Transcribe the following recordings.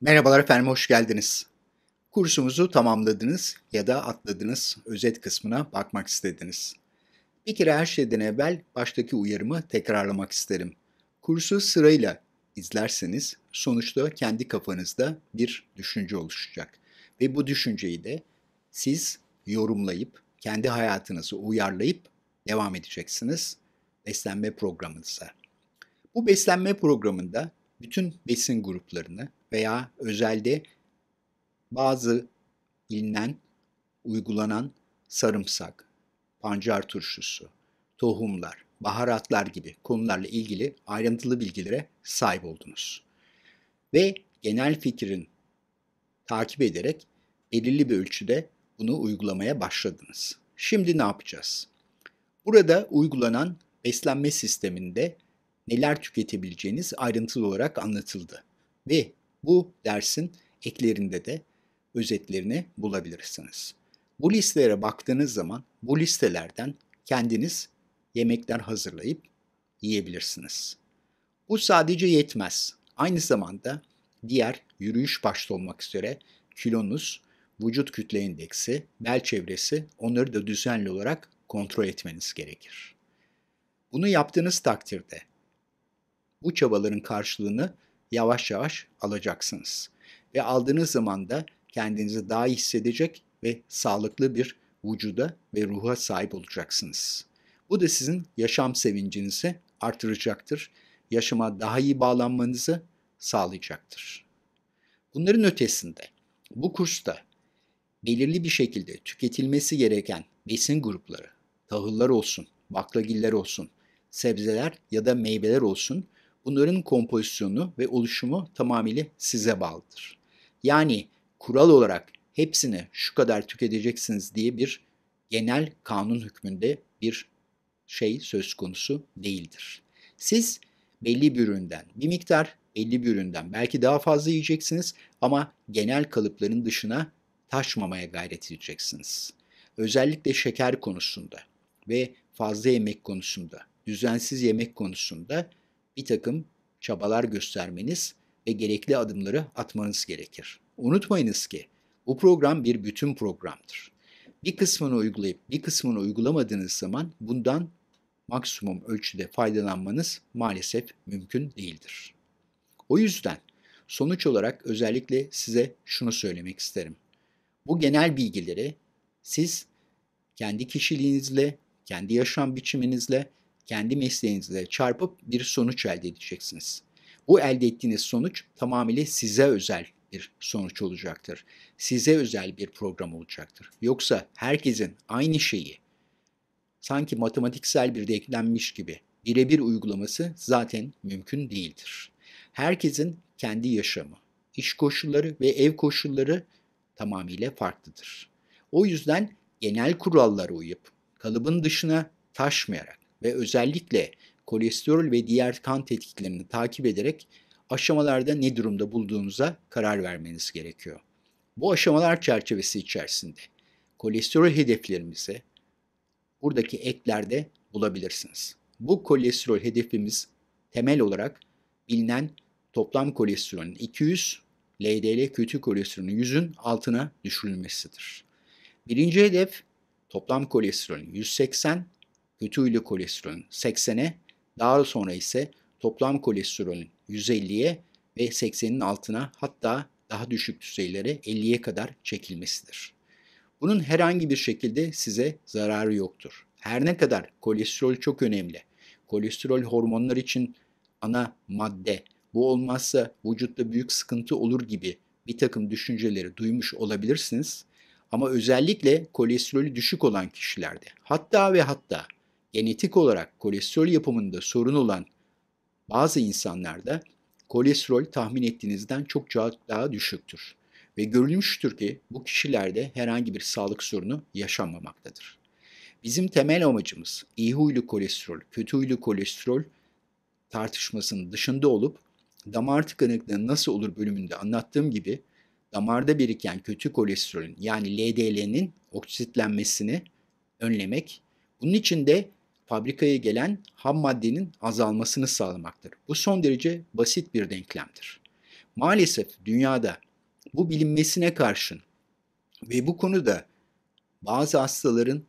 Merhabalar efendim, hoş geldiniz. Kursumuzu tamamladınız ya da atladınız, özet kısmına bakmak istediniz. Bir kere her şeyden evvel baştaki uyarımı tekrarlamak isterim. Kursu sırayla izlerseniz sonuçta kendi kafanızda bir düşünce oluşacak. Ve bu düşünceyi de siz yorumlayıp, kendi hayatınızı uyarlayıp devam edeceksiniz beslenme programınıza. Bu beslenme programında bütün besin gruplarını veya özelde bazı bilinen, uygulanan sarımsak, pancar turşusu, tohumlar, baharatlar gibi konularla ilgili ayrıntılı bilgilere sahip oldunuz. Ve genel fikrin takip ederek belirli bir ölçüde bunu uygulamaya başladınız. Şimdi ne yapacağız? Burada uygulanan beslenme sisteminde neler tüketebileceğiniz ayrıntılı olarak anlatıldı. Ve bu dersin eklerinde de özetlerini bulabilirsiniz. Bu listelere baktığınız zaman bu listelerden kendiniz yemekler hazırlayıp yiyebilirsiniz. Bu sadece yetmez. Aynı zamanda diğer yürüyüş başta olmak üzere kilonuz, vücut kütle indeksi, bel çevresi onları da düzenli olarak kontrol etmeniz gerekir. Bunu yaptığınız takdirde bu çabaların karşılığını yavaş yavaş alacaksınız. Ve aldığınız zaman da kendinizi daha iyi hissedecek ve sağlıklı bir vücuda ve ruha sahip olacaksınız. Bu da sizin yaşam sevincinizi artıracaktır. Yaşama daha iyi bağlanmanızı sağlayacaktır. Bunların ötesinde bu kursta belirli bir şekilde tüketilmesi gereken besin grupları, tahıllar olsun, baklagiller olsun, sebzeler ya da meyveler olsun bunların kompozisyonu ve oluşumu tamamıyla size bağlıdır. Yani kural olarak hepsini şu kadar tüketeceksiniz diye bir genel kanun hükmünde bir şey söz konusu değildir. Siz belli bir üründen bir miktar, belli bir üründen belki daha fazla yiyeceksiniz ama genel kalıpların dışına taşmamaya gayret edeceksiniz. Özellikle şeker konusunda ve fazla yemek konusunda, düzensiz yemek konusunda bir takım çabalar göstermeniz ve gerekli adımları atmanız gerekir. Unutmayınız ki bu program bir bütün programdır. Bir kısmını uygulayıp bir kısmını uygulamadığınız zaman bundan maksimum ölçüde faydalanmanız maalesef mümkün değildir. O yüzden sonuç olarak özellikle size şunu söylemek isterim. Bu genel bilgileri siz kendi kişiliğinizle, kendi yaşam biçiminizle kendi mesleğinizle çarpıp bir sonuç elde edeceksiniz. Bu elde ettiğiniz sonuç tamamıyla size özel bir sonuç olacaktır. Size özel bir program olacaktır. Yoksa herkesin aynı şeyi sanki matematiksel bir denklenmiş gibi birebir uygulaması zaten mümkün değildir. Herkesin kendi yaşamı, iş koşulları ve ev koşulları tamamıyla farklıdır. O yüzden genel kurallara uyup kalıbın dışına taşmayarak ve özellikle kolesterol ve diğer kan tetkiklerini takip ederek aşamalarda ne durumda bulduğunuza karar vermeniz gerekiyor. Bu aşamalar çerçevesi içerisinde kolesterol hedeflerimizi buradaki eklerde bulabilirsiniz. Bu kolesterol hedefimiz temel olarak bilinen toplam kolesterolün 200, LDL kötü kolesterolün 100'ün altına düşürülmesidir. Birinci hedef toplam kolesterolün 180, kötüylü kolesterolün 80'e, daha sonra ise toplam kolesterolün 150'ye ve 80'in altına hatta daha düşük düzeylere 50'ye kadar çekilmesidir. Bunun herhangi bir şekilde size zararı yoktur. Her ne kadar kolesterol çok önemli. Kolesterol hormonlar için ana madde. Bu olmazsa vücutta büyük sıkıntı olur gibi bir takım düşünceleri duymuş olabilirsiniz. Ama özellikle kolesterolü düşük olan kişilerde hatta ve hatta genetik olarak kolesterol yapımında sorun olan bazı insanlarda kolesterol tahmin ettiğinizden çok daha düşüktür. Ve görülmüştür ki bu kişilerde herhangi bir sağlık sorunu yaşanmamaktadır. Bizim temel amacımız iyi huylu kolesterol, kötü huylu kolesterol tartışmasının dışında olup damar tıkanıklığı nasıl olur bölümünde anlattığım gibi damarda biriken kötü kolesterolün yani LDL'nin oksitlenmesini önlemek. Bunun için de fabrikaya gelen ham maddenin azalmasını sağlamaktır. Bu son derece basit bir denklemdir. Maalesef dünyada bu bilinmesine karşın ve bu konuda bazı hastaların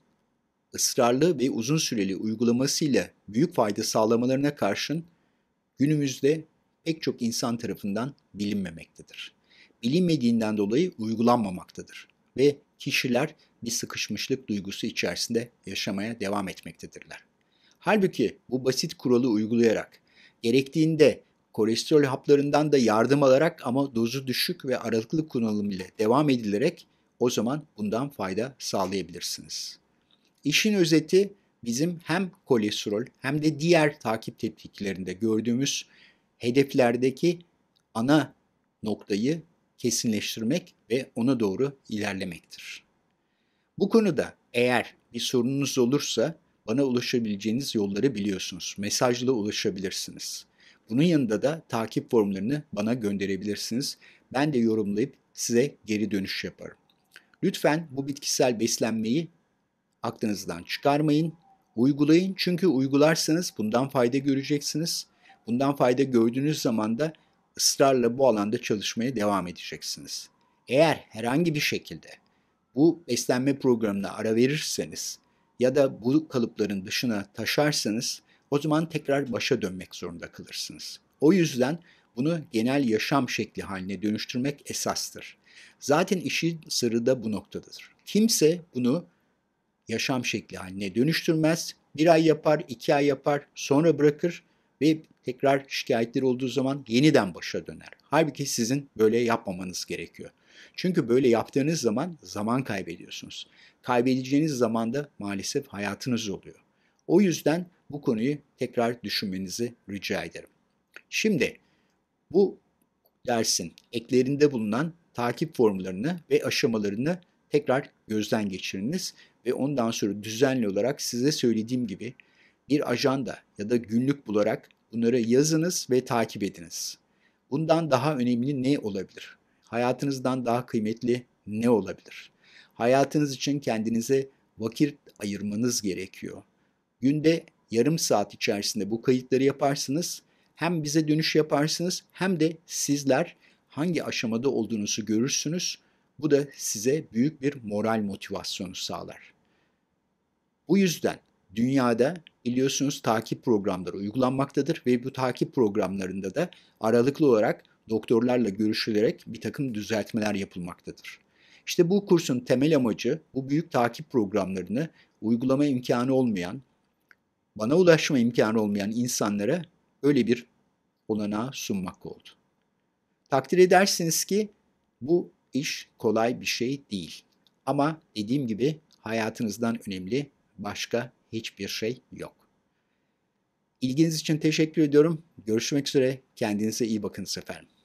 ısrarlı ve uzun süreli uygulamasıyla büyük fayda sağlamalarına karşın günümüzde pek çok insan tarafından bilinmemektedir. Bilinmediğinden dolayı uygulanmamaktadır ve kişiler bir sıkışmışlık duygusu içerisinde yaşamaya devam etmektedirler. Halbuki bu basit kuralı uygulayarak, gerektiğinde kolesterol haplarından da yardım alarak ama dozu düşük ve aralıklı kullanım ile devam edilerek o zaman bundan fayda sağlayabilirsiniz. İşin özeti bizim hem kolesterol hem de diğer takip tepkilerinde gördüğümüz hedeflerdeki ana noktayı kesinleştirmek ve ona doğru ilerlemektir. Bu konuda eğer bir sorununuz olursa bana ulaşabileceğiniz yolları biliyorsunuz. Mesajla ulaşabilirsiniz. Bunun yanında da takip formlarını bana gönderebilirsiniz. Ben de yorumlayıp size geri dönüş yaparım. Lütfen bu bitkisel beslenmeyi aklınızdan çıkarmayın. Uygulayın çünkü uygularsanız bundan fayda göreceksiniz. Bundan fayda gördüğünüz zaman da ısrarla bu alanda çalışmaya devam edeceksiniz. Eğer herhangi bir şekilde bu beslenme programına ara verirseniz ya da bu kalıpların dışına taşarsanız o zaman tekrar başa dönmek zorunda kalırsınız. O yüzden bunu genel yaşam şekli haline dönüştürmek esastır. Zaten işin sırrı da bu noktadadır. Kimse bunu yaşam şekli haline dönüştürmez. Bir ay yapar, iki ay yapar, sonra bırakır ve tekrar şikayetleri olduğu zaman yeniden başa döner. Halbuki sizin böyle yapmamanız gerekiyor. Çünkü böyle yaptığınız zaman zaman kaybediyorsunuz. Kaybedeceğiniz zaman da maalesef hayatınız oluyor. O yüzden bu konuyu tekrar düşünmenizi rica ederim. Şimdi bu dersin eklerinde bulunan takip formlarını ve aşamalarını tekrar gözden geçiriniz ve ondan sonra düzenli olarak size söylediğim gibi bir ajanda ya da günlük bularak bunları yazınız ve takip ediniz. Bundan daha önemli ne olabilir? hayatınızdan daha kıymetli ne olabilir? Hayatınız için kendinize vakit ayırmanız gerekiyor. Günde yarım saat içerisinde bu kayıtları yaparsınız. Hem bize dönüş yaparsınız hem de sizler hangi aşamada olduğunuzu görürsünüz. Bu da size büyük bir moral motivasyonu sağlar. Bu yüzden dünyada biliyorsunuz takip programları uygulanmaktadır ve bu takip programlarında da aralıklı olarak doktorlarla görüşülerek bir takım düzeltmeler yapılmaktadır. İşte bu kursun temel amacı bu büyük takip programlarını uygulama imkanı olmayan, bana ulaşma imkanı olmayan insanlara öyle bir olanağı sunmak oldu. Takdir edersiniz ki bu iş kolay bir şey değil. Ama dediğim gibi hayatınızdan önemli başka hiçbir şey yok. İlginiz için teşekkür ediyorum. Görüşmek üzere. Kendinize iyi bakın seferim.